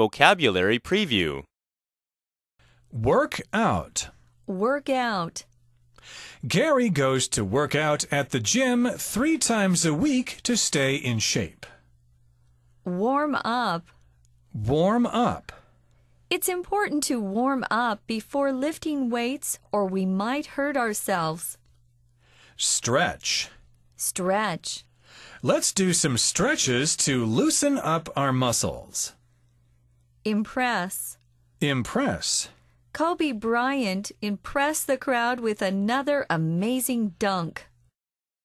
Vocabulary Preview Work out. Work out. Gary goes to work out at the gym three times a week to stay in shape. Warm up. Warm up. It's important to warm up before lifting weights or we might hurt ourselves. Stretch. Stretch. Let's do some stretches to loosen up our muscles. Impress. Impress. Kobe Bryant impressed the crowd with another amazing dunk.